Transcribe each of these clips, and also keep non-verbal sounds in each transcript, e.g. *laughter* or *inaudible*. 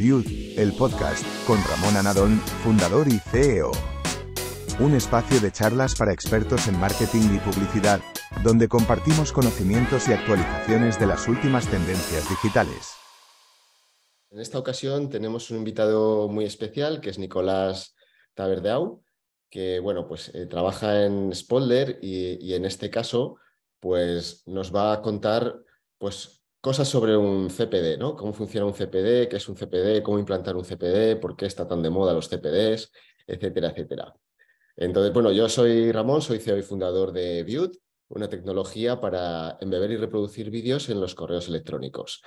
el podcast, con Ramón Anadón, fundador y CEO. Un espacio de charlas para expertos en marketing y publicidad, donde compartimos conocimientos y actualizaciones de las últimas tendencias digitales. En esta ocasión tenemos un invitado muy especial, que es Nicolás Taberdeau, que bueno, pues eh, trabaja en Spolder y, y en este caso pues nos va a contar pues cosas sobre un CPD, ¿no? Cómo funciona un CPD, qué es un CPD, cómo implantar un CPD, por qué está tan de moda los CPDs, etcétera, etcétera. Entonces, bueno, yo soy Ramón, soy CEO y fundador de Viewed, una tecnología para embeber y reproducir vídeos en los correos electrónicos.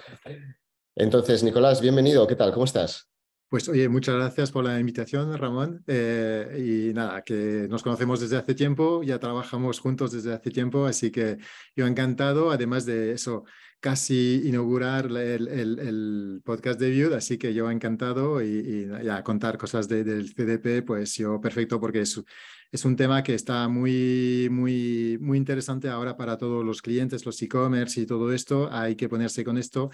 Entonces, Nicolás, bienvenido, ¿qué tal? ¿Cómo estás? Pues oye, muchas gracias por la invitación, Ramón. Eh, y nada, que nos conocemos desde hace tiempo, ya trabajamos juntos desde hace tiempo, así que yo encantado, además de eso, casi inaugurar el, podcast de así que yo encantado y, ya contar cosas del CDP, pues yo perfecto porque es es un tema que está muy, muy, muy interesante ahora para todos los clientes, los e-commerce y todo esto. Hay que ponerse con esto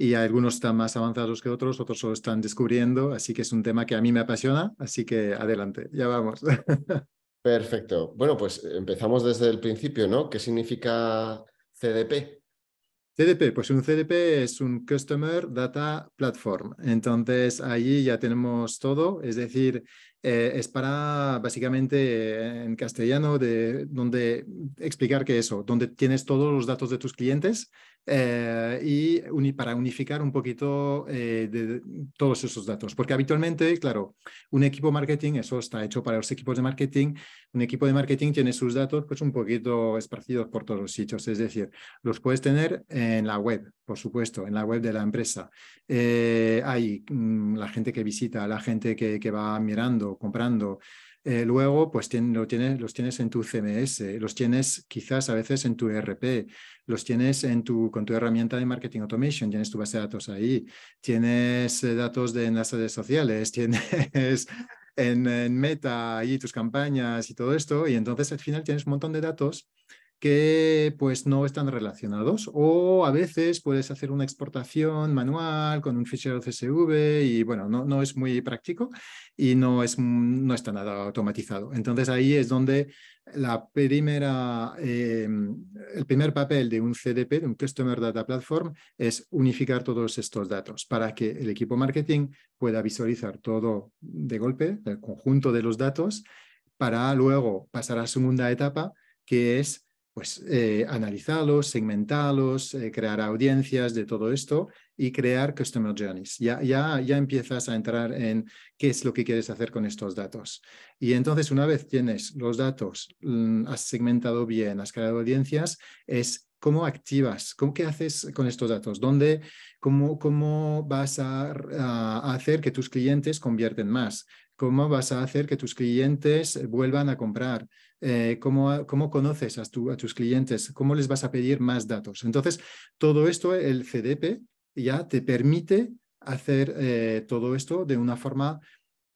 y algunos están más avanzados que otros, otros solo están descubriendo, así que es un tema que a mí me apasiona, así que adelante, ya vamos. *laughs* Perfecto. Bueno, pues eh, empezamos desde el principio, ¿no? ¿Qué significa CDP? CDP, pues un CDP es un Customer Data Platform. Entonces, allí ya tenemos todo, es decir, eh, es para básicamente en castellano de donde explicar qué es eso, donde tienes todos los datos de tus clientes eh, y para unificar un poquito eh, todos esos datos. Porque habitualmente, claro, un equipo marketing, eso está hecho para los equipos de marketing, un equipo de marketing tiene sus datos pues un poquito esparcidos por todos los sitios, es decir, los puedes tener en la web, por supuesto, en la web de la empresa. Eh, hay mm, la gente que visita, la gente que va mirando, comprando. Eh, luego, pues lo los tienes en tu CMS, los tienes quizás a veces en tu ERP, los tienes en tu, con tu herramienta de marketing automation, tienes tu base de datos ahí, tienes eh, datos de, en las redes sociales, *laughs* tienes en, en, Meta ahí tus campañas y todo esto, y entonces al final tienes un montón de datos que pues no están relacionados o a veces puedes hacer una exportación manual con un fichero CSV y bueno, no, no es muy práctico y no, es, no está nada automatizado. Entonces ahí es donde la primera, eh, el primer papel de un CDP, de un Customer Data Platform, es unificar todos estos datos para que el equipo marketing pueda visualizar todo de golpe, el conjunto de los datos, para luego pasar a la segunda etapa, que es pues eh, analizarlos, segmentarlos, eh, crear audiencias de todo esto y crear customer journeys. Ya, ya, ya empiezas a entrar en qué es lo que quieres hacer con estos datos. Y entonces una vez tienes los datos, mm, has segmentado bien, has creado audiencias, es ¿Cómo activas? ¿Cómo, ¿Qué haces con estos datos? ¿Dónde, cómo, vas a, a, hacer que tus clientes convierten más? ¿Cómo vas a hacer que tus clientes vuelvan a comprar? Eh, cómo, cómo, conoces a, tu, a tus clientes, cómo les vas a pedir más datos. Entonces, todo esto, el CDP ya te permite hacer eh, todo esto de una forma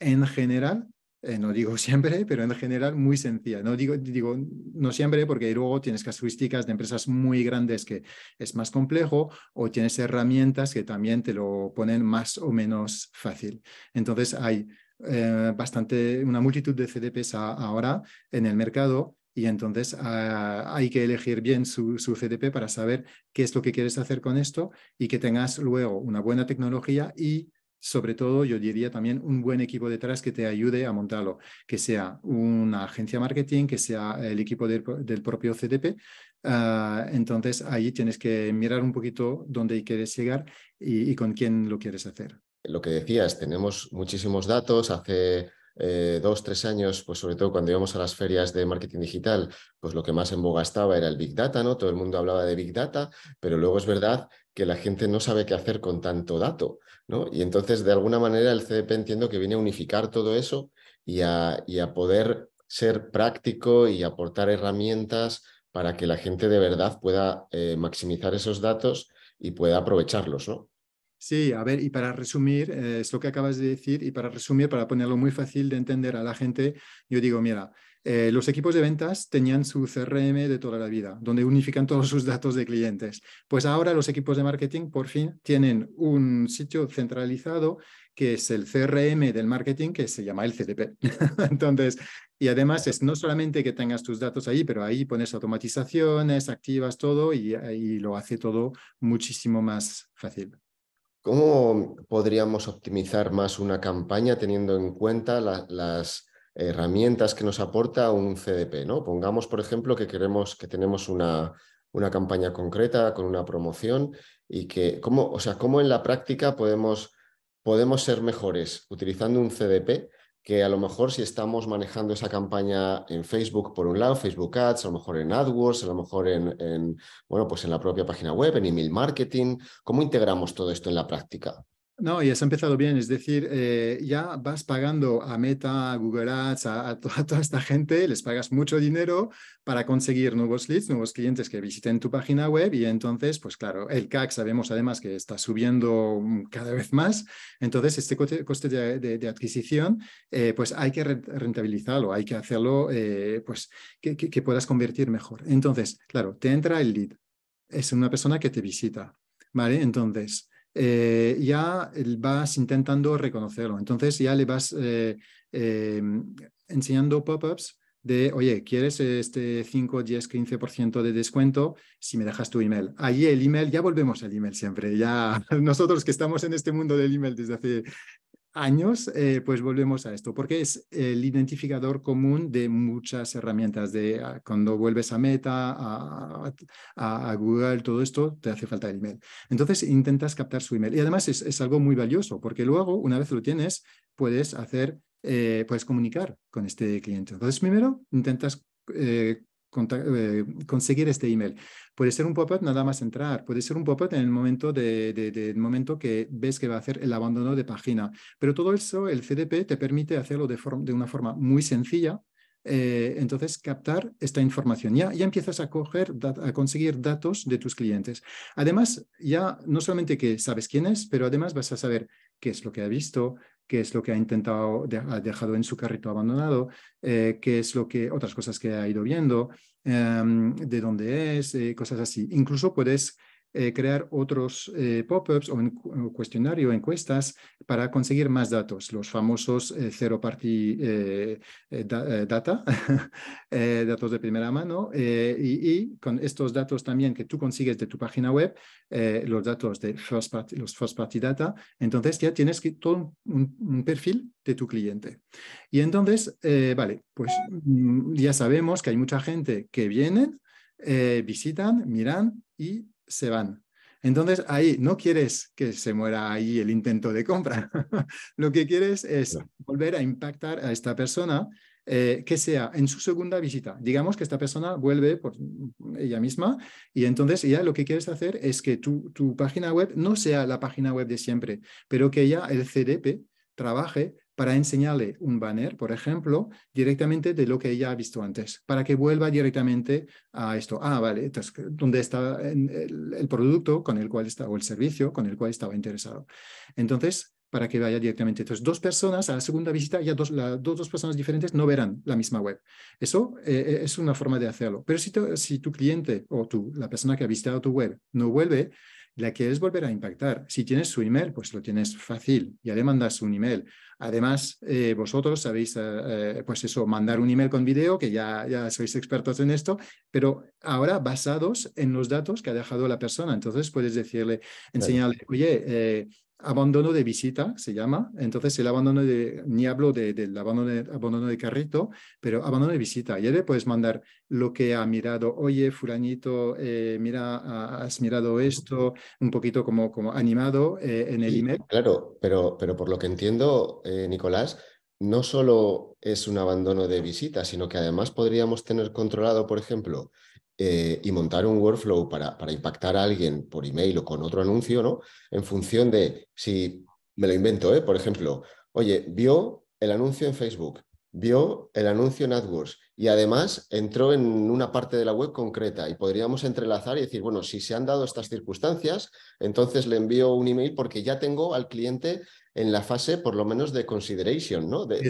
en general eh, no digo *laughs* siempre, pero en general muy sencilla. No digo, digo no siempre porque luego tienes casuísticas de empresas muy grandes que es más complejo o tienes herramientas que también te lo ponen más o menos fácil. Entonces hay eh, bastante, una multitud de CDPs ahora en el mercado y entonces ah, hay que elegir bien su, CDP para saber qué es lo que quieres hacer con esto y que tengas luego una buena tecnología y sobre todo yo diría también un buen equipo detrás que te ayude a montarlo, que sea una agencia marketing, que sea el equipo del propio CDP. Ah, entonces ahí tienes que mirar un poquito dónde quieres llegar y con quién lo quieres hacer lo que decías, tenemos muchísimos datos. Hace eh, dos, tres años, pues sobre todo cuando íbamos a las ferias de marketing digital, pues lo que más en boga estaba era el Big Data, ¿no? Todo el mundo hablaba de Big Data, pero luego es verdad que la gente no sabe qué hacer con tanto dato, ¿no? Y entonces, de alguna manera, el CDP entiendo que viene a unificar todo eso y a, poder ser práctico y aportar herramientas para que la gente de verdad pueda eh, maximizar esos datos y pueda aprovecharlos, ¿no? Sí, a ver, y para resumir, eh, es lo que acabas de decir, y para resumir, para ponerlo muy fácil de entender a la gente, yo digo, mira, eh, los equipos de ventas tenían su CRM de toda la vida, donde unifican todos sus datos de clientes. Pues ahora los equipos de marketing por fin tienen un sitio centralizado que es el CRM del marketing, que se llama el CDP. *laughs* Entonces, y además es no solamente que tengas tus datos ahí, pero ahí pones automatizaciones, activas todo y, y lo hace todo muchísimo más fácil. ¿Cómo podríamos optimizar más una campaña teniendo en cuenta las herramientas que nos aporta un CDP? ¿no? Pongamos, por ejemplo, que queremos que tenemos una, campaña concreta con una promoción y que, ¿cómo, o sea, cómo en la práctica podemos ser mejores utilizando un CDP que a lo mejor si estamos manejando esa campaña en Facebook por un lado, Facebook Ads, a lo mejor en AdWords, a lo mejor en, pues en la propia página web, en email marketing, ¿cómo integramos todo esto en la práctica? No, y has empezado bien, es decir, eh, ya vas pagando a Meta, a Google Ads, a, toda esta gente, les pagas mucho dinero para conseguir nuevos leads, nuevos clientes que visiten tu página web y entonces, pues claro, el CAC sabemos además que está subiendo mm, cada vez más, entonces este coste, de, adquisición, eh, pues hay que rentabilizarlo, hay que hacerlo, eh, pues que puedas convertir mejor. Entonces, claro, te entra el lead, es una persona que te visita, ¿vale? Entonces eh, ya vas intentando reconocerlo. Entonces ya le vas eh, eh, enseñando pop-ups de, oye, ¿quieres este 5, 10, 15% de descuento si me dejas tu email? Ahí el email, ya volvemos al email siempre, ya *laughs* nosotros que estamos en este mundo del email desde hace años, eh, pues volvemos a esto, porque es el identificador común de muchas herramientas. De, ah, cuando vuelves a Meta, a, Google, todo esto, te hace falta el email. Entonces intentas captar su email. Y además es, algo muy valioso, porque luego, una vez lo tienes, puedes hacer, eh, puedes comunicar con este cliente. Entonces, primero intentas eh, eh, conseguir este email. Puede ser un pop-up nada más entrar, puede ser un pop-up en el momento, de, momento que ves que va a hacer el abandono de página. Pero todo eso, el CDP te permite hacerlo de, de una forma muy sencilla. Eh, entonces, captar esta información. Ya, ya empiezas a, a conseguir datos de tus clientes. Además, ya no solamente que sabes quién es, pero además vas a saber qué es lo que ha visto, qué es lo que ha intentado, ha dejado en su carrito abandonado, eh, qué es lo que, otras cosas que ha ido viendo, em, de dónde es, eh, cosas así. Incluso puedes eh, crear otros eh, pop-ups o, cuestionarios, cuestionario, encuestas para conseguir más datos, los famosos cero eh, zero party data, *laughs* datos de primera mano, y, con estos datos también que tú consigues de tu página web, los datos de first party, los first party data, entonces ya tienes que, todo un, un perfil de tu cliente. Y entonces, vale, pues mm, ya sabemos que hay mucha gente que viene, visitan, miran y se van. Entonces ahí no quieres que se muera ahí el intento de compra. *laughs* Lo que quieres es volver a impactar a esta persona eh, que sea en su segunda visita. Digamos que esta persona vuelve por ella misma y entonces ya lo que quieres hacer es que tu, tu página web no sea la página web de siempre, pero que ya el CDP trabaje para enseñarle un banner, por ejemplo, directamente de lo que ella ha visto antes, para que vuelva directamente a esto. Ah, vale, entonces, ¿dónde está el, producto con el cual está, o el servicio con el cual estaba interesado? Entonces, para que vaya directamente. Entonces, dos personas a la segunda visita, ya dos, dos, personas diferentes no verán la misma web. Eso eh, eh, es una forma de hacerlo. Pero si, si tu cliente o tú, la persona que ha visitado tu web, no vuelve, la quieres volver a impactar. Si tienes su email, pues lo tienes fácil, ya le mandas un email. Además, eh, vosotros sabéis, eh, eh, pues eso, mandar un email con video, que ya, ya sois expertos en esto, pero ahora basados en los datos que ha dejado la persona. Entonces puedes decirle, enseñarle, oye, abandono de visita, se llama. Entonces, el abandono de, ni hablo de, del abandono de, abandono de carrito, pero abandono de visita. Y le puedes mandar lo que ha mirado. Oye, Furañito, eh, mira, has mirado esto, un poquito como, como animado eh, en el email. Claro, pero, pero por lo que entiendo, eh, Nicolás, no solo es un abandono de visita, sino que además podríamos tener controlado, por ejemplo, eh, y montar un workflow para, para, impactar a alguien por email o con otro anuncio, ¿no? En función de si me lo invento, ¿eh? Por ejemplo, oye, vio el anuncio en Facebook, vio el anuncio en AdWords y además entró en una parte de la web concreta y podríamos entrelazar y decir, bueno, si se han dado estas circunstancias, entonces le envío un email porque ya tengo al cliente en la fase por lo menos de consideration, ¿no? De,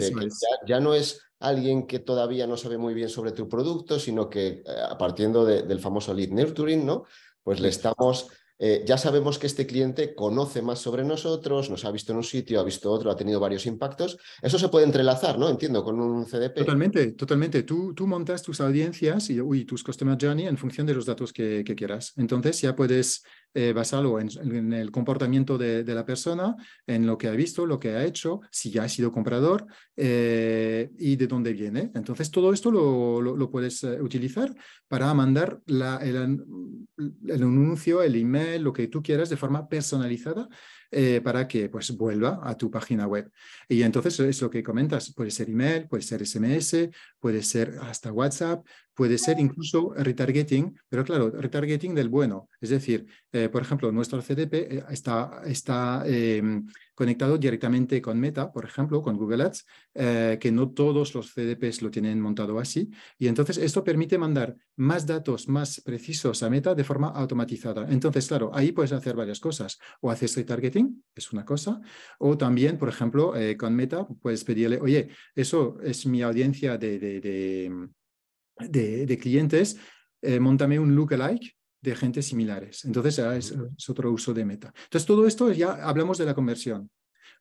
ya, no es alguien que todavía no sabe muy bien sobre tu producto, sino que eh, a partiendo del famoso lead nurturing, ¿no? Pues le estamos, eh, ya sabemos que este cliente conoce más sobre nosotros, nos ha visto en un sitio, ha visto otro, ha tenido varios impactos. Eso se puede entrelazar, ¿no? Entiendo, con un CDP. Totalmente, totalmente. Tú, tú montas tus audiencias y uy, tus customer journey en función de los datos que quieras. Entonces ya puedes eh, basado en, el comportamiento de, la persona, en lo que ha visto, lo que ha hecho, si ya ha sido comprador eh, y de dónde viene. Entonces, todo esto lo, puedes eh, utilizar para mandar el, el anuncio, el email, lo que tú quieras de forma personalizada eh, para que pues, vuelva a tu página web. Y entonces es lo que comentas, puede ser email, puede ser SMS, puede ser hasta WhatsApp, puede ser incluso retargeting, pero claro, retargeting del bueno. Es decir, eh, por ejemplo, nuestro CDP eh, está, está em, Conectado directamente con Meta, por ejemplo, con Google Ads, eh, que no todos los CDPs lo tienen montado así. Y entonces esto permite mandar más datos más precisos a Meta de forma automatizada. Entonces, claro, ahí puedes hacer varias cosas. O haces targeting, es una cosa, o también, por ejemplo, eh, con Meta puedes pedirle, oye, eso es mi audiencia de, de, clientes, eh, montame un lookalike de gente similares. Entonces es, otro uso de meta. Entonces todo esto ya hablamos de la conversión.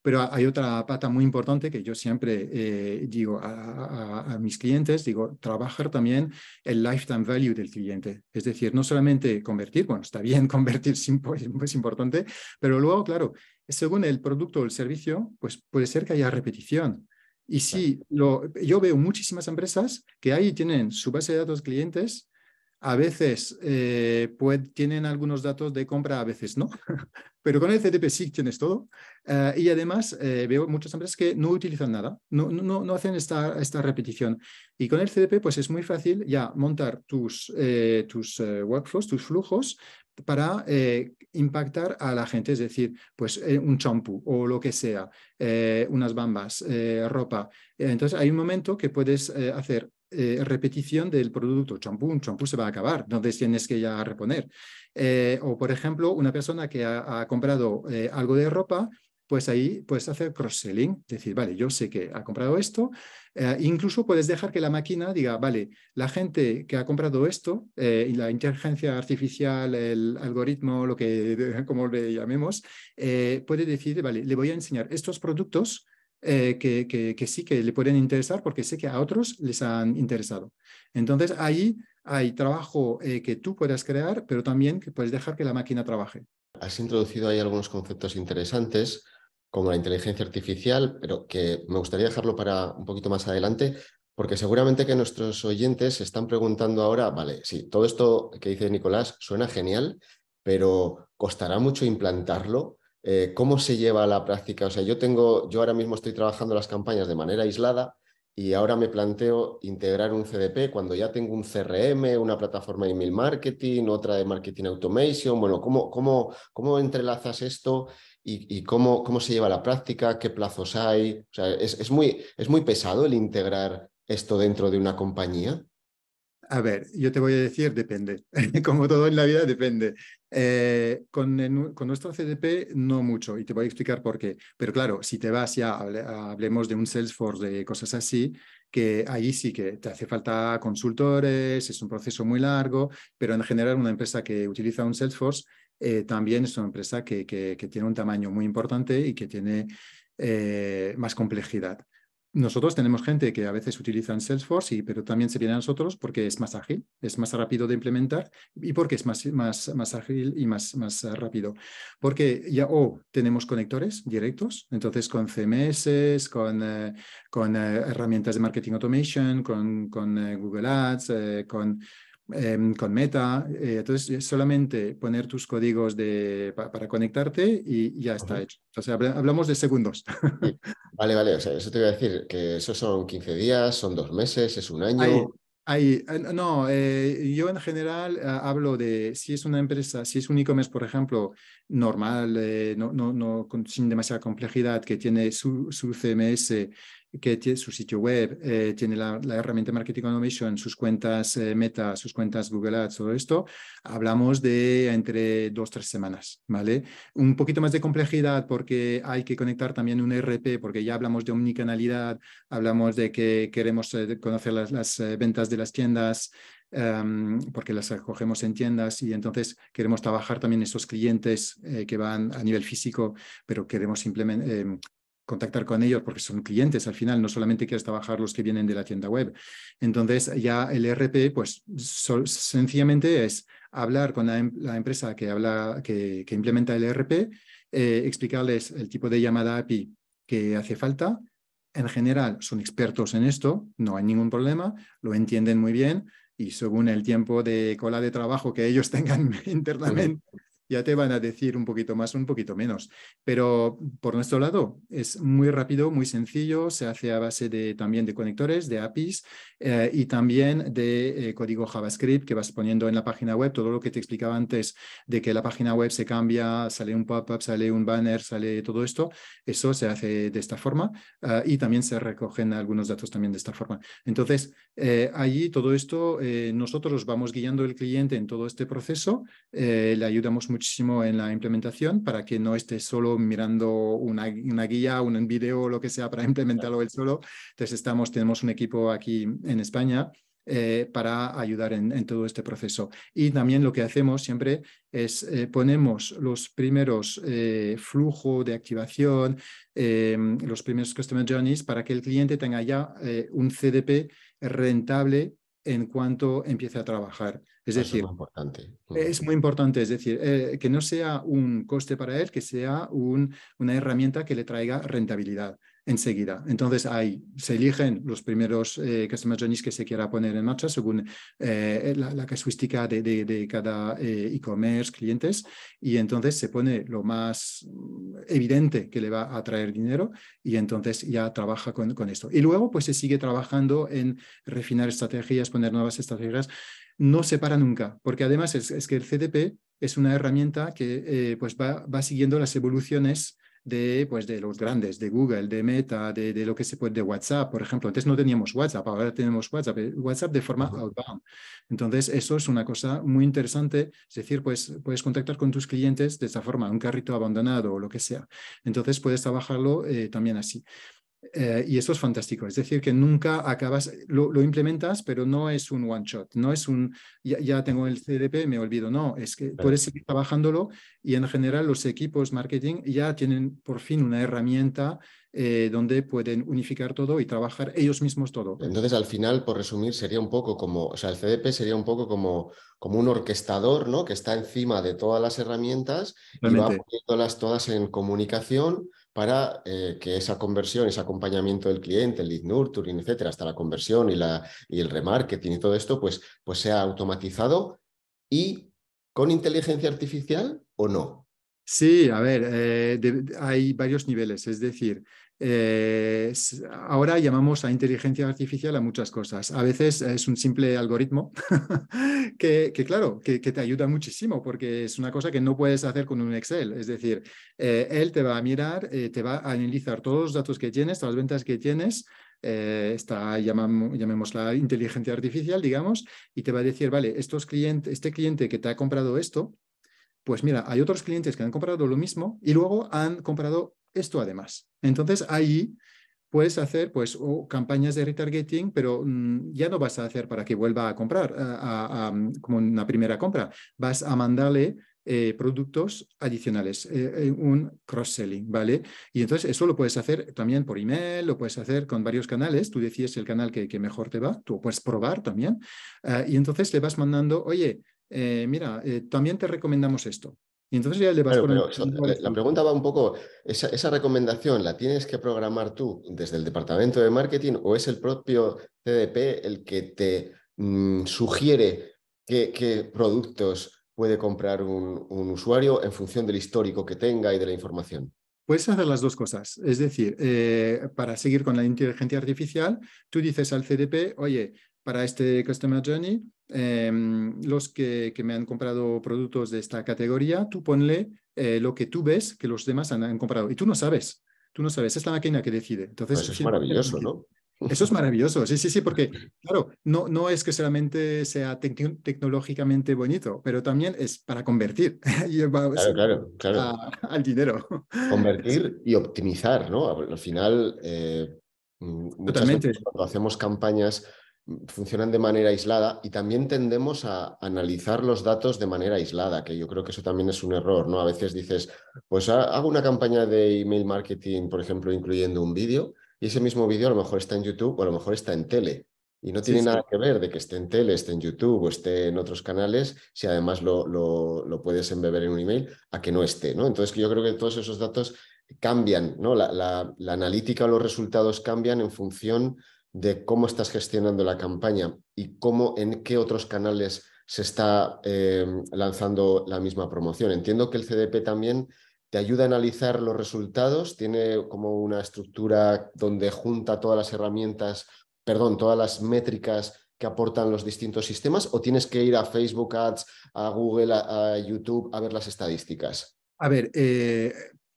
Pero hay otra pata muy importante que yo siempre eh, digo a, mis clientes, digo, trabajar también el lifetime value del cliente. Es decir, no solamente convertir, bueno, está bien *laughs* convertir, es importante, pero luego, claro, según el producto o el servicio, pues puede ser que haya repetición. Y si lo yo veo muchísimas empresas que ahí tienen su base de datos clientes a veces eh, tienen algunos datos de compra, a veces no, *laughs* pero con el CDP sí tienes todo. Eh, y además eh, veo muchas empresas que no utilizan nada, no, no, no hacen esta, esta, repetición. Y con el CDP pues es muy fácil ya montar tus, tus workflows, tus flujos para impactar a la gente, es decir, pues un champú o lo que sea, unas bambas, ropa. Entonces hay un momento que puedes hacer eh, repetición del producto, champú, champú se va a acabar, entonces tienes que ya reponer. Eh, o, por ejemplo, una persona que ha, comprado eh, algo de ropa, pues ahí puedes hacer cross-selling, decir, vale, yo sé que ha comprado esto, incluso puedes dejar que la máquina diga, vale, la gente que ha comprado esto, y la inteligencia artificial, el algoritmo, lo que *laughs* como le llamemos, puede decir, vale, le voy a enseñar estos productos eh, que, sí que le pueden interesar porque sé que a otros les han interesado. Entonces ahí hay trabajo eh, que tú puedas crear, pero también que puedes dejar que la máquina trabaje. Has introducido ahí algunos conceptos interesantes como la inteligencia artificial, pero que me gustaría dejarlo para un poquito más adelante, porque seguramente que nuestros oyentes se están preguntando ahora, vale, sí, todo esto que dice Nicolás suena genial, pero ¿costará mucho implantarlo? Eh, ¿cómo se lleva a la práctica? O sea, yo tengo, yo ahora mismo estoy trabajando las campañas de manera aislada y ahora me planteo integrar un CDP cuando ya tengo un CRM, una plataforma de email marketing, otra de marketing automation. Bueno, ¿cómo, cómo, cómo entrelazas esto y, cómo, cómo, se lleva la práctica? ¿Qué plazos hay? O sea, es, muy, es muy pesado el integrar esto dentro de una compañía. A ver, yo te voy a decir, depende. *laughs* Como todo en la vida, depende. Eh, con, nuestro CDP no mucho y te voy a explicar por qué. Pero claro, si te vas ya, hablemos de un Salesforce, de cosas así, que ahí sí que te hace falta consultores, es un proceso muy largo, pero en general una empresa que utiliza un Salesforce eh, también es una empresa que, tiene un tamaño muy importante y que tiene eh, más complejidad nosotros tenemos gente que a veces utilizan Salesforce, y, pero también se viene a nosotros porque es más ágil, es más rápido de implementar y porque es más, más, más ágil y más, más eh, rápido. Porque ya o tenemos conectores directos, entonces con CMS, con, eh, con eh, herramientas de marketing automation, con, con Google Ads, con... Em, con Meta. Eh, entonces, eh, solamente poner tus códigos para conectarte y ya está hecho. O hablamos de segundos. *laughs* Vale, vale. O sea, eso te iba a decir, que eso son 15 días, son dos meses, es un año. Eh, no, yo en general hablo de si es una empresa, si es un e-commerce, por ejemplo, normal, no, no, sin demasiada complejidad, que tiene su, su CMS que tiene su sitio web, eh, tiene la, herramienta Marketing Automation, sus cuentas eh, Meta, sus cuentas Google Ads, todo esto, hablamos de entre dos, tres semanas, ¿vale? Un poquito más de complejidad porque hay que conectar también un e RP, porque ya hablamos de omnicanalidad, hablamos de que queremos eh, conocer las, ventas de las tiendas, em, porque las acogemos en tiendas y entonces queremos trabajar también esos clientes que van a nivel físico, pero queremos simplemente em, contactar con ellos porque son clientes al final, no solamente quieres trabajar los que vienen de la tienda web. Entonces ya el e RP pues sencillamente es hablar con la, em, empresa que, habla, que, implementa el e RP, eh, explicarles el tipo de llamada API que hace falta. En general son expertos en esto, no hay ningún problema, lo entienden muy bien y según el tiempo de cola de trabajo que ellos *laughs* tengan internamente, ya te van a decir un poquito más, un poquito menos. Pero por nuestro lado, es muy rápido, muy sencillo, se hace a base de, también de conectores, de APIs eh, y también de eh, código JavaScript que vas poniendo en la página web. Todo lo que te explicaba antes de que la página web se cambia, sale un pop-up, sale un banner, sale todo esto, eso se hace de esta forma eh, y también se recogen algunos datos también de esta forma. Entonces, allí todo esto, nosotros vamos guiando el cliente en todo este proceso, le ayudamos mucho en la implementación para que no esté solo mirando una, guía, un video o lo que sea para *laughs* implementarlo él solo. Entonces estamos, tenemos un equipo aquí en España eh, para ayudar en, todo este proceso. Y también lo que hacemos siempre es eh, ponemos los primeros eh, flujos de activación, em, los primeros customer journeys para que el cliente tenga ya un CDP rentable en cuanto empiece a trabajar. Es ah, decir, es muy importante. Mm. Es muy importante, es decir, eh, que no sea un coste para él, que sea una herramienta que le traiga rentabilidad enseguida. Entonces, ahí se eligen los primeros eh, customer journeys que se quiera poner en marcha según eh, la, casuística de, cada eh, e-commerce, clientes, y entonces se pone lo más evidente que le va a traer dinero y entonces ya trabaja con, esto. Y luego, pues se sigue trabajando en refinar estrategias, poner nuevas estrategias. No se para nunca, porque además es, que el CDP es una herramienta que eh, pues va, va siguiendo las evoluciones de, pues, de los grandes, de Google, de Meta, de, lo que se puede, de WhatsApp, por ejemplo. Antes no teníamos WhatsApp, ahora tenemos WhatsApp, eh, WhatsApp de forma outbound. Entonces, eso es una cosa muy interesante, es decir, pues puedes contactar con tus clientes de esa forma, un carrito abandonado o lo que sea. Entonces, puedes trabajarlo eh, también así. Eh, y eso es fantástico. Es decir, que nunca acabas, lo, implementas, pero no es un one shot, no es un, ya, tengo el CDP, me olvido, no, es que puedes seguir trabajándolo y en general los equipos marketing ya tienen por fin una herramienta eh, donde pueden unificar todo y trabajar ellos mismos todo. Entonces, al final, por resumir, sería un poco como, o sea, el CDP sería un poco como, como un orquestador, ¿no? Que está encima de todas las herramientas y va poniéndolas todas en comunicación para eh, que esa conversión, ese acompañamiento del cliente, el lead nurturing, etcétera, hasta la conversión y, la, y el remarketing y todo esto, pues, pues sea automatizado y con inteligencia artificial o no. Sí, a ver, eh, hay varios niveles. Es decir, eh, ahora llamamos a inteligencia artificial a muchas cosas. A veces es un simple algoritmo *laughs* que, claro, que, te ayuda muchísimo porque es una cosa que no puedes hacer con un Excel. Es decir, eh, él te va a mirar, eh, te va a analizar todos los datos que tienes, todas las ventas que tienes, esta llamemos la inteligencia artificial, digamos, y te va a decir, vale, estos este cliente que te ha comprado esto, pues mira, hay otros clientes que han comprado lo mismo y luego han comprado esto además. Entonces ahí puedes hacer pues campañas de retargeting, pero mm, ya no vas a hacer para que vuelva a comprar a, como una primera compra. Vas a mandarle eh, productos adicionales, eh, eh, un cross-selling, ¿vale? Y entonces eso lo puedes hacer también por email, lo puedes hacer con varios canales, tú decides el canal que, que mejor te va, tú puedes probar también, ah, y entonces le vas mandando, oye, mira, también te recomendamos esto, entonces ya le vas la, pregunta va un poco, esa, recomendación la tienes que programar tú desde el departamento de marketing o es el propio CDP el que te mm, sugiere qué, productos puede comprar un, usuario en función del histórico que tenga y de la información? Puedes hacer las dos cosas. Es decir, eh, para seguir con la inteligencia artificial, tú dices al CDP, oye, para este Customer Journey. Em, los que, me han comprado productos de esta categoría, tú ponle eh, lo que tú ves que los demás han, comprado. Y tú no sabes, tú no sabes, es la máquina que decide. Entonces, eso pues es maravilloso, ¿no? Eso es maravilloso, sí, sí, sí, porque, *laughs* claro, no, no es que solamente sea tecnológicamente bonito, pero también es para convertir *laughs* al dinero. Convertir *laughs* y optimizar, ¿no? Al final, eh, mm, Totalmente. cuando hacemos campañas funcionan de manera aislada y también tendemos a analizar los datos de manera aislada, que yo creo que eso también es un error, ¿no? A veces dices, pues ah, hago una campaña de email marketing, por ejemplo, incluyendo un vídeo, y ese mismo vídeo a lo mejor está en YouTube o a lo mejor está en tele. Y no tiene nada que ver de que esté en tele, esté en YouTube o esté en otros canales, si además lo, lo, puedes embeber en un email, a que no esté, ¿no? Entonces yo creo que todos esos datos cambian, ¿no? la analítica o los resultados cambian en función de cómo estás gestionando la campaña y cómo, en qué otros canales se está eh, lanzando la misma promoción. Entiendo que el CDP también te ayuda a analizar los resultados, tiene como una estructura donde junta todas las herramientas, perdón, todas las métricas que aportan los distintos sistemas o tienes que ir a Facebook Ads, a Google, a, YouTube a ver las estadísticas? A ver, eh,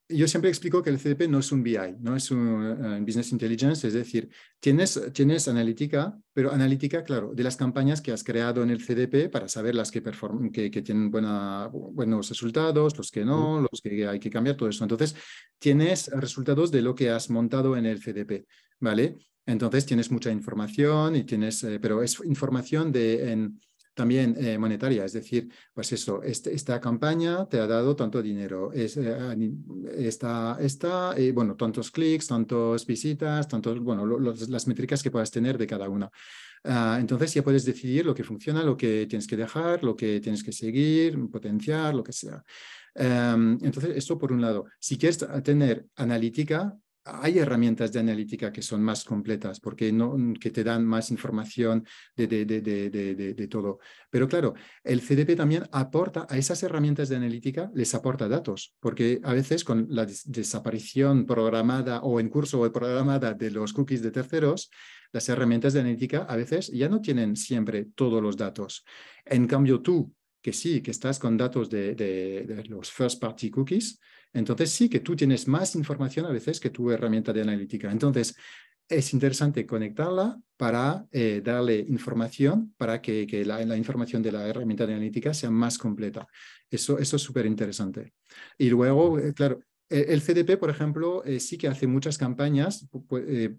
yo siempre explico que el CDP no es un BI, no es un eh, Business Intelligence, es decir, tienes, tienes analítica, pero analítica, claro, de las campañas que has creado en el CDP para saber las que, que, tienen buena, buenos resultados, los que no, los que hay que cambiar, todo eso. Entonces, tienes resultados de lo que has montado en el CDP, ¿vale? Entonces, tienes mucha información y tienes, eh, pero es información de también eh, monetaria, es decir, pues eso, este, esta campaña te ha dado tanto dinero, es, eh, esta, esta bueno, tantos clics, tantas visitas, tantos, bueno, las métricas que puedas tener de cada una. Ah, entonces ya puedes decidir lo que funciona, lo que tienes que dejar, lo que tienes que seguir, potenciar, lo que sea. Em, entonces, esto por un lado. Si quieres tener analítica, hay herramientas de analítica que son más completas porque mm, que te dan más información de, todo. Pero claro, el CDP también aporta a esas herramientas de analítica, les aporta datos, porque a veces con la desaparición programada o en curso o programada de los cookies de terceros, las herramientas de analítica a veces ya no tienen siempre todos los datos. En cambio, tú, que sí, que estás con datos de, los first party cookies, entonces sí que tú tienes más información a veces que tu herramienta de analítica. Entonces es interesante conectarla para eh, darle información, para que, la, información de la herramienta de analítica sea más completa. Eso, eso es súper interesante. Y luego, eh, claro, eh, el CDP, por ejemplo, eh, sí que hace muchas campañas, eh,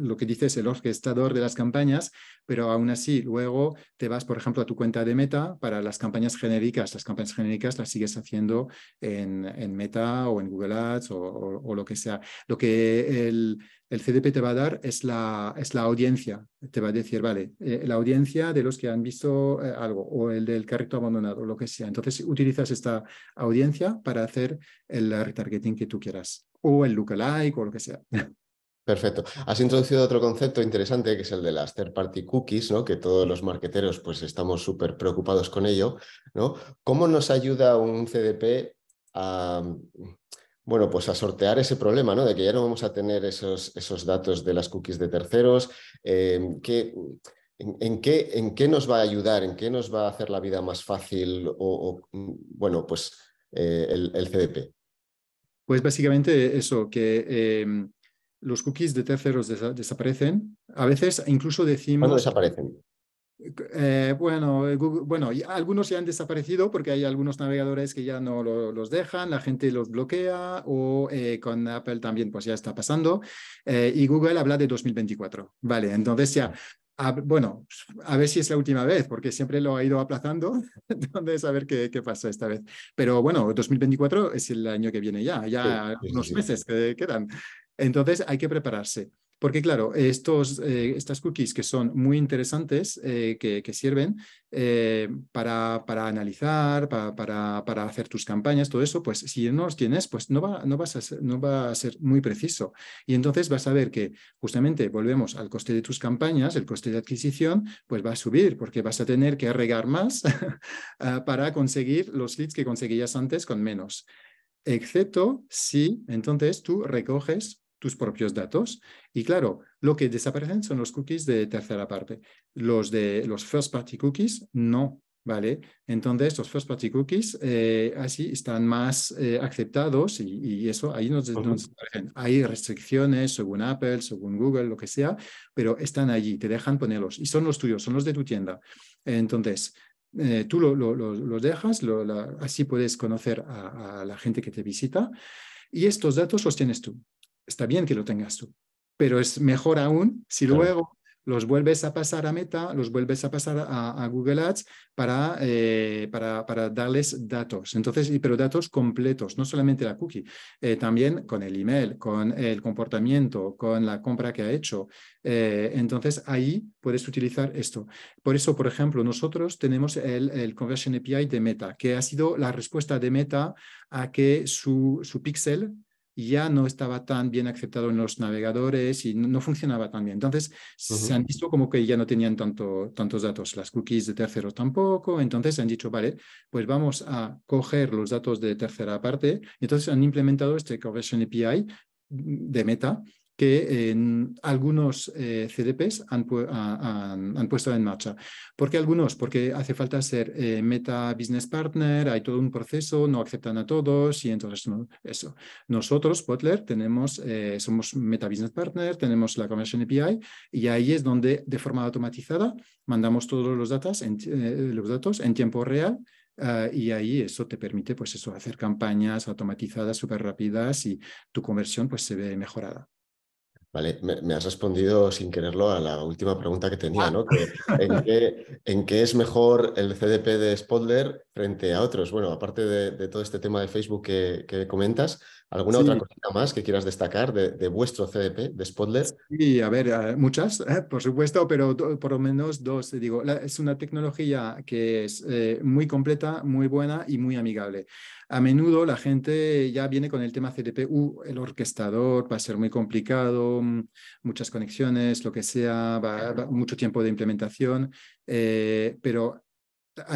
lo que dices, es el orquestador de las campañas, pero aún así luego te vas, por ejemplo, a tu cuenta de Meta para las campañas genéricas. Las campañas genéricas las sigues haciendo en, Meta o en Google Ads o, o, lo que sea. Lo que el, el CDP te va a dar es la, es la audiencia. Te va a decir, vale, eh, la audiencia de los que han visto eh, algo o el del carrito abandonado, o lo que sea. Entonces utilizas esta audiencia para hacer el retargeting que tú quieras o el lookalike o lo que sea. Perfecto. Has introducido otro concepto interesante que es el de las third party cookies, ¿no? Que todos los marqueteros pues estamos súper preocupados con ello, ¿no? ¿Cómo nos ayuda un CDP a bueno, pues a sortear ese problema, ¿no? De que ya no vamos a tener esos, esos datos de las cookies de terceros. Em, en, qué, en, qué, nos va a ayudar? ¿En qué nos va a hacer la vida más fácil? O, bueno, pues eh, el, CDP. Pues básicamente eso, que em, los cookies de terceros desaparecen. A veces incluso decimos... ¿Cuándo desaparecen? Eh, bueno, eh, algunos ya han desaparecido porque hay algunos navegadores que ya no los dejan, la gente los bloquea o eh, con Apple también pues ya está pasando. y Google habla de 2024. Vale, entonces ya, bueno, a ver si es la última vez porque siempre lo ha ido aplazando. *laughs* entonces, a ver qué, pasa esta vez. Pero bueno, 2024 es el año que viene ya, ya unos meses que quedan. Entonces hay que prepararse. Porque claro, estos, eh, estas cookies que son muy interesantes, eh, que, sirven eh, para, para, analizar, para, para, hacer tus campañas, todo eso, pues si no los tienes, pues no va, no, vas a ser, no va a ser muy preciso. Y entonces vas a ver que justamente volvemos al coste de tus campañas, el coste de adquisición, pues va a subir porque vas a tener que regar más *laughs* para conseguir los leads que conseguías antes con menos excepto si entonces tú recoges tus propios datos. Y claro, lo que desaparecen son los cookies de tercera parte. Los de los first party cookies, no. ¿Vale? Entonces, los first party cookies eh, así están más eh, aceptados y, eso ahí no desaparecen Hay restricciones según Apple, según Google, lo que sea, pero están allí, te dejan ponerlos y son los tuyos, son los de tu tienda. Entonces, eh, tú los lo, dejas, así puedes conocer a, a la gente que te visita y estos datos los tienes tú está bien que lo tengas tú, pero es mejor aún si luego los vuelves a pasar a Meta, los vuelves a pasar a, Google Ads eh, para, para, darles datos. Entonces, pero datos completos, no solamente la cookie, eh, también con el email, con el comportamiento, con la compra que ha hecho. Eh, entonces, ahí puedes utilizar esto. Por eso, por ejemplo, nosotros tenemos el, Conversion API de Meta, que ha sido la respuesta de Meta a que su, su pixel ya no estaba tan bien aceptado en los navegadores y no, funcionaba tan bien. Entonces, se han visto como que ya no tenían tanto, tantos datos, las cookies de terceros tampoco, entonces han dicho, vale, pues vamos a coger los datos de tercera parte, entonces han implementado este Conversion API de Meta que en algunos eh, CDPs han, han, han, puesto en marcha. ¿Por qué algunos? Porque hace falta ser eh, meta business partner, hay todo un proceso, no aceptan a todos y entonces eso. Nosotros, Butler, tenemos, eh, somos meta business partner, tenemos la Conversion API y ahí es donde de forma automatizada mandamos todos los, datos en, los datos en tiempo real ah, y ahí eso te permite pues eso, hacer campañas automatizadas súper rápidas y tu conversión pues se ve mejorada. Vale, me, has respondido sin quererlo a la última pregunta que tenía, ah. ¿no? ¿en, qué, es mejor el CDP de Spotler frente a otros? Bueno, aparte de, todo este tema de Facebook que, comentas, ¿alguna otra cosita más que quieras destacar de, vuestro CDP, de Spotler? Sí, a ver, eh, muchas, *laughs* eh, por supuesto, pero por lo menos dos. Digo, es una tecnología que es eh, muy completa, muy buena y muy amigable a menudo la gente ya viene con el tema CDP, el orquestador va a ser muy complicado, mm, muchas conexiones, lo que sea, mucho tiempo de implementación, eh, pero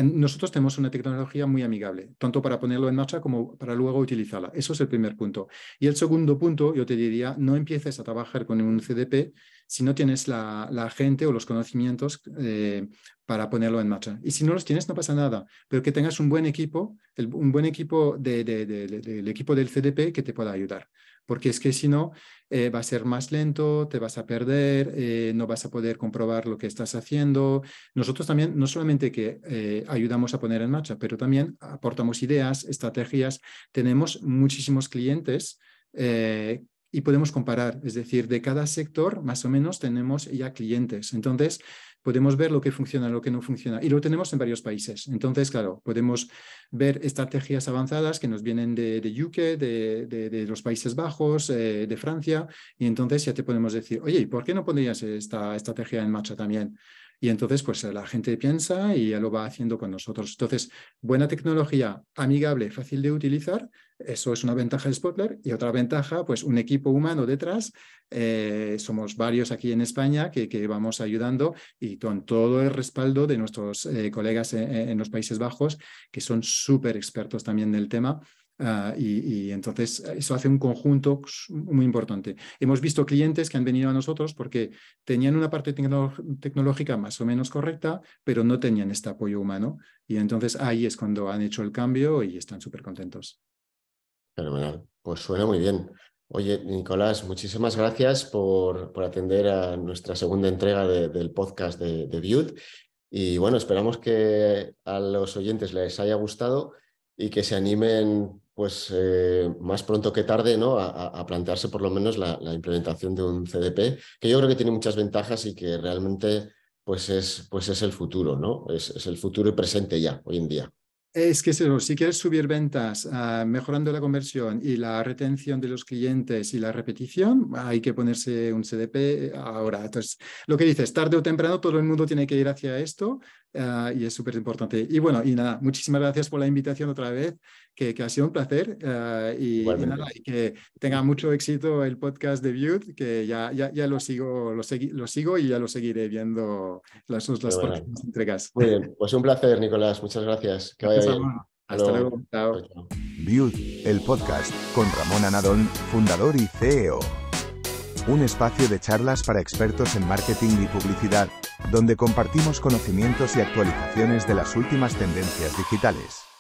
nosotros tenemos una tecnología muy amigable, tanto para ponerlo en marcha como para luego utilizarla. Eso es el primer punto. Y el segundo punto, yo te diría, no empieces a trabajar con un CDP si no tienes la, gente o los conocimientos eh, para ponerlo en marcha. Y si no los tienes, no pasa nada, pero que tengas un buen equipo, un buen equipo del equipo del CDP que te pueda ayudar porque es que si no, eh, va a ser más lento, te vas a perder, eh, no vas a poder comprobar lo que estás haciendo. Nosotros también, no solamente que eh, ayudamos a poner en marcha, pero también aportamos ideas, estrategias. Tenemos muchísimos clientes y podemos comparar, es decir, de cada sector más o menos tenemos ya clientes. Entonces, podemos ver lo que funciona, lo que no funciona. Y lo tenemos en varios países. Entonces, claro, podemos ver estrategias avanzadas que nos vienen de, de UK, de, los Países Bajos, eh, de Francia. Y entonces ya te podemos decir, oye, por qué no pondrías esta estrategia en marcha también? Y entonces, pues eh, la gente piensa y ya lo va haciendo con nosotros. Entonces, buena tecnología, amigable, fácil de utilizar, eso es una ventaja de Spotler. Y otra ventaja, pues un equipo humano detrás. Eh, somos varios aquí en España que, vamos ayudando y con todo el respaldo de nuestros eh, colegas en, en los Países Bajos, que son súper expertos también del tema. Ah, y, entonces eh, eso hace un conjunto muy importante. Hemos visto clientes que han venido a nosotros porque tenían una parte tecnológica más o menos correcta, pero no tenían este apoyo humano. Y entonces ahí es cuando han hecho el cambio y están súper contentos. Fenomenal. Pues suena muy bien. Oye, Nicolás, muchísimas gracias por, por atender a nuestra segunda entrega del podcast de, de Y bueno, esperamos que a los oyentes les haya gustado y que se animen pues eh, más pronto que tarde, ¿no? A, plantearse por lo menos la, implementación de un CDP, que yo creo que tiene muchas ventajas y que realmente pues es, pues es el futuro, ¿no? Es, el futuro y presente ya, hoy en día. Es que si quieres subir ventas ah, mejorando la conversión y la retención de los clientes y la repetición, hay que ponerse un CDP eh, ahora. Entonces, lo que dices, tarde o temprano todo el mundo tiene que ir hacia esto ah, y es súper importante. Y bueno, y nada, muchísimas gracias por la invitación otra vez que, ha sido un placer eh, y, que tenga mucho éxito el podcast de Viewed, que ya, lo, sigo, lo, sigo y ya lo seguiré viendo las, entregas. Muy bien, pues un placer, Nicolás, muchas gracias. Que vaya Hasta luego. Chao. el podcast, con Ramón Anadón, fundador y CEO. Un espacio de charlas para expertos en marketing y publicidad, donde compartimos conocimientos y actualizaciones de las últimas tendencias digitales.